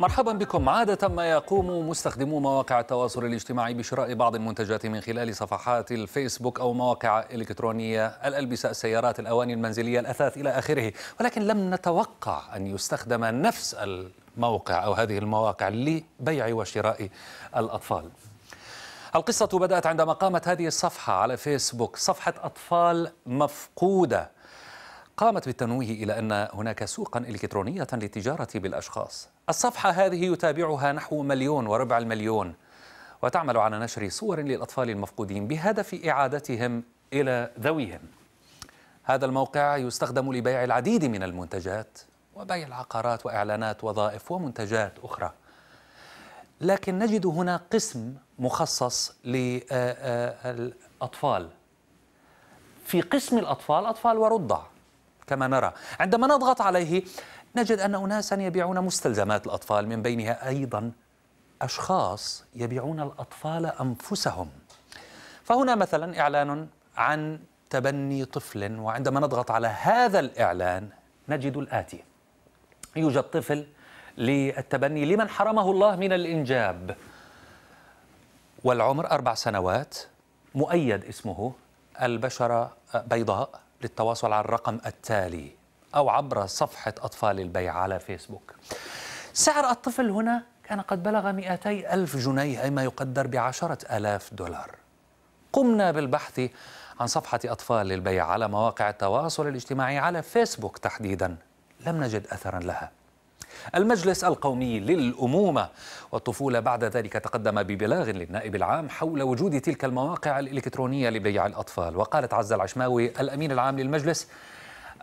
مرحبا بكم عادة ما يقوم مستخدمو مواقع التواصل الاجتماعي بشراء بعض المنتجات من خلال صفحات الفيسبوك أو مواقع إلكترونية الألبسة السيارات الأواني المنزلية الأثاث إلى آخره ولكن لم نتوقع أن يستخدم نفس الموقع أو هذه المواقع لبيع وشراء الأطفال القصة بدأت عندما قامت هذه الصفحة على فيسبوك صفحة أطفال مفقودة قامت بالتنويه إلى أن هناك سوقا إلكترونية للتجارة بالأشخاص الصفحة هذه يتابعها نحو مليون وربع المليون وتعمل على نشر صور للأطفال المفقودين بهدف إعادتهم إلى ذويهم هذا الموقع يستخدم لبيع العديد من المنتجات وبيع العقارات وإعلانات وظائف ومنتجات أخرى لكن نجد هنا قسم مخصص للأطفال في قسم الأطفال أطفال ورضع كما نرى عندما نضغط عليه نجد أن أناسا يبيعون مستلزمات الأطفال من بينها أيضا أشخاص يبيعون الأطفال أنفسهم فهنا مثلا إعلان عن تبني طفل وعندما نضغط على هذا الإعلان نجد الآتي يوجد طفل للتبني لمن حرمه الله من الإنجاب والعمر أربع سنوات مؤيد اسمه البشرة بيضاء للتواصل على الرقم التالي أو عبر صفحة أطفال البيع على فيسبوك سعر الطفل هنا كان قد بلغ 200 ألف جنيه أي ما يقدر بعشرة ألاف دولار قمنا بالبحث عن صفحة أطفال للبيع على مواقع التواصل الاجتماعي على فيسبوك تحديدا لم نجد أثرا لها المجلس القومي للأمومة والطفولة بعد ذلك تقدم ببلاغ للنائب العام حول وجود تلك المواقع الإلكترونية لبيع الأطفال وقالت عزة العشماوي الأمين العام للمجلس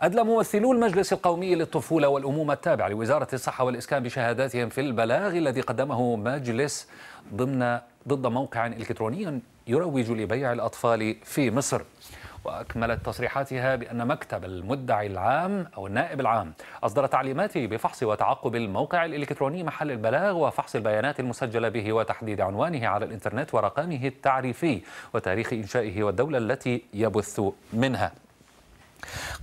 أدلى ممثلو المجلس القومي للطفولة والأمومة التابع لوزارة الصحة والإسكان بشهاداتهم في البلاغ الذي قدمه مجلس ضمن ضد موقع إلكتروني يروج لبيع الأطفال في مصر وأكملت تصريحاتها بأن مكتب المدعي العام أو النائب العام أصدر تعليماته بفحص وتعقب الموقع الإلكتروني محل البلاغ وفحص البيانات المسجلة به وتحديد عنوانه على الإنترنت ورقمه التعريفي وتاريخ إنشائه والدولة التي يبث منها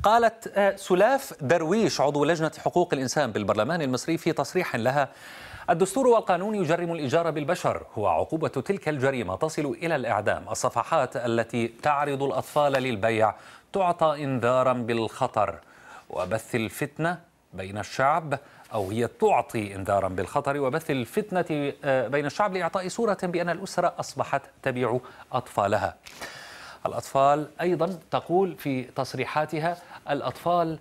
قالت آه، سلاف درويش عضو لجنة حقوق الإنسان بالبرلمان المصري في تصريح لها الدستور والقانون يجرم الإجارة بالبشر هو عقوبة تلك الجريمة تصل إلى الإعدام الصفحات التي تعرض الأطفال للبيع تعطى إنذارا بالخطر وبث الفتنة بين الشعب أو هي تعطي إنذارا بالخطر وبث الفتنة آه، بين الشعب لإعطاء صورة بأن الأسرة أصبحت تبيع أطفالها الأطفال أيضا تقول في تصريحاتها الأطفال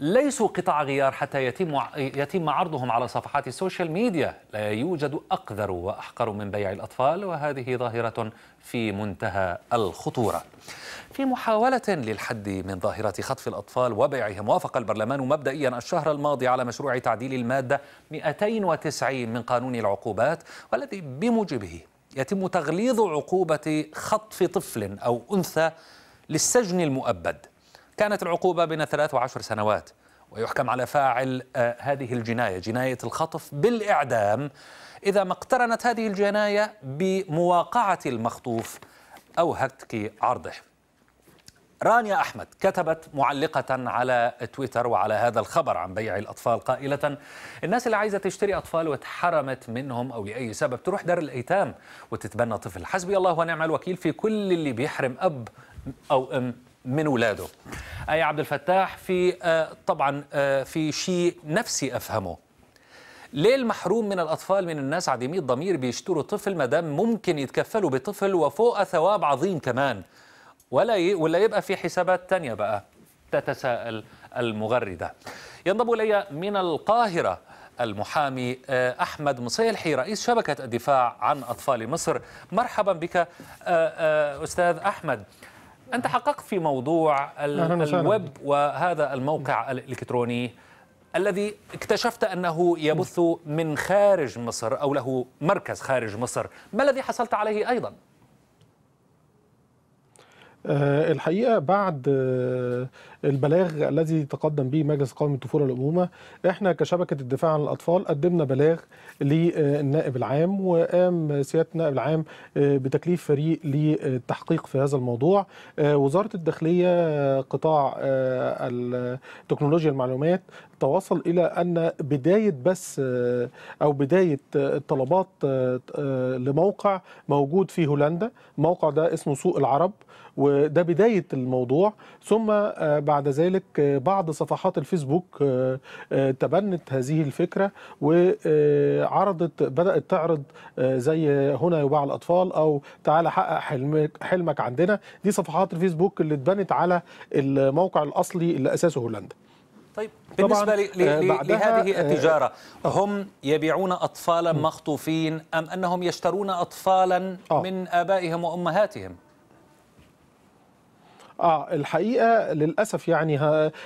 ليسوا قطع غيار حتى يتم يتم عرضهم على صفحات السوشيال ميديا، لا يوجد اقذر واحقر من بيع الاطفال وهذه ظاهره في منتهى الخطوره. في محاوله للحد من ظاهره خطف الاطفال وبيعهم وافق البرلمان مبدئيا الشهر الماضي على مشروع تعديل الماده 290 من قانون العقوبات والذي بموجبه يتم تغليظ عقوبه خطف طفل او انثى للسجن المؤبد. كانت العقوبة بين ثلاث وعشر سنوات ويحكم على فاعل آه، هذه الجناية جناية الخطف بالإعدام إذا ما اقترنت هذه الجناية بمواقعة المخطوف أو هتك عرضه رانيا أحمد كتبت معلقة على تويتر وعلى هذا الخبر عن بيع الأطفال قائلة الناس اللي عايزة تشتري أطفال واتحرمت منهم أو لأي سبب تروح دار الأيتام وتتبنى طفل حسبي الله ونعم الوكيل في كل اللي بيحرم أب أو أم من ولاده أي عبد الفتاح في آه، طبعا آه، في شيء نفسي أفهمه ليه المحروم من الأطفال من الناس عديمي الضمير بيشتروا طفل ما دام ممكن يتكفلوا بطفل وفوق ثواب عظيم كمان ولا ي... ولا يبقى في حسابات تانية بقى تتساءل المغردة ينضم إلي من القاهرة المحامي آه، أحمد مصيلحي رئيس شبكة الدفاع عن أطفال مصر مرحبا بك أستاذ أحمد أنت حققت في موضوع الويب وهذا الموقع الإلكتروني الذي اكتشفت أنه يبث من خارج مصر أو له مركز خارج مصر ما الذي حصلت عليه أيضاً؟ آه، الحقيقه بعد آه، البلاغ الذي تقدم به مجلس قومي الطفوله والامومه احنا كشبكه الدفاع عن الاطفال قدمنا بلاغ للنائب آه، العام وقام سياده النائب العام بتكليف فريق للتحقيق في هذا الموضوع وزاره الداخليه قطاع التكنولوجيا المعلومات تواصل الى ان بدايه بس او بدايه طلبات لموقع موجود في هولندا الموقع ده اسمه سوق العرب و ده بداية الموضوع ثم آه، بعد ذلك آه، بعض صفحات الفيسبوك آه، تبنت هذه الفكرة وعرضت بدأت تعرض زي هنا يباع الأطفال أو تعالى حقق حلمك, حلمك عندنا دي صفحات الفيسبوك اللي اتبنت على الموقع الأصلي اللي أساسه هولندا طيب بالنسبة لهذه التجارة هم يبيعون أطفالا مخطوفين أم أنهم يشترون أطفالا من آبائهم وأمهاتهم اه الحقيقه للاسف يعني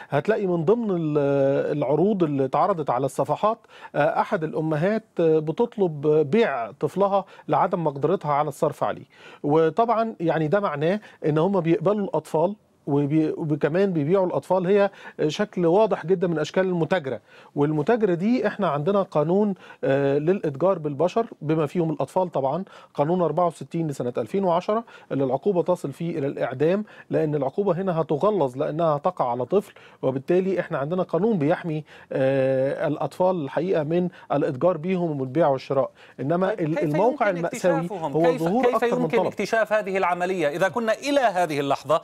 هتلاقي من ضمن العروض اللي اتعرضت على الصفحات آه، احد الامهات آه، بتطلب بيع طفلها لعدم مقدرتها على الصرف عليه وطبعا يعني ده معناه ان هم بيقبلوا الاطفال وكمان بيبيعوا الاطفال هي شكل واضح جدا من اشكال المتاجره والمتاجره دي احنا عندنا قانون آه، للاتجار بالبشر بما فيهم الاطفال طبعا قانون 64 لسنه 2010 اللي العقوبه تصل فيه الى الاعدام لان العقوبه هنا هتغلظ لانها تقع على طفل وبالتالي احنا عندنا قانون بيحمي آه، الاطفال الحقيقه من الاتجار بيهم والبيع والشراء انما طيب، الموقع الماساوي هو كيف ظهور كيف اكثر يمكن من طلب. اكتشاف هذه العمليه اذا كنا الى هذه اللحظه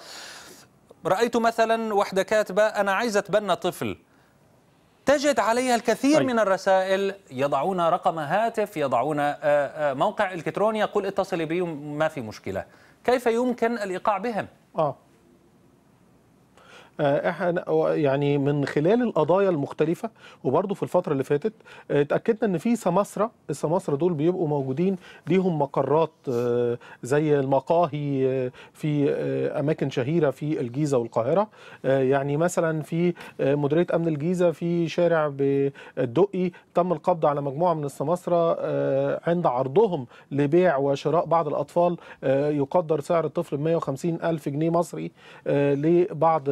رأيت مثلا وحدة كاتبة أنا عايزة أتبنى طفل تجد عليها الكثير طيب. من الرسائل يضعون رقم هاتف يضعون آه، آه، موقع إلكتروني يقول اتصلي بي ما في مشكلة كيف يمكن الإيقاع بهم؟ آه. آه، احنا يعني من خلال القضايا المختلفه وبرضه في الفتره اللي فاتت آه، اتاكدنا ان في سماسره السماسره دول بيبقوا موجودين ليهم مقرات آه، زي المقاهي في اماكن شهيره في الجيزه والقاهره يعني مثلا في مديريه امن الجيزه في شارع بالدقي تم القبض على مجموعه من السماسره عند عرضهم لبيع وشراء بعض الاطفال يقدر سعر الطفل ب 150 الف جنيه مصري لبعض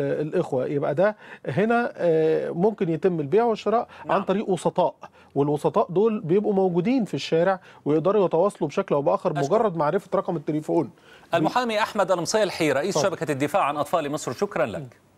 الاخوه يبقى ده هنا آه، ممكن يتم البيع والشراء نعم. عن طريق وسطاء والوسطاء دول بيبقوا موجودين في الشارع ويقدروا يتواصلوا بشكل او باخر مجرد معرفه رقم التليفون المحامي احمد المصيلحي رئيس طب. شبكه الدفاع عن اطفال مصر شكرا لك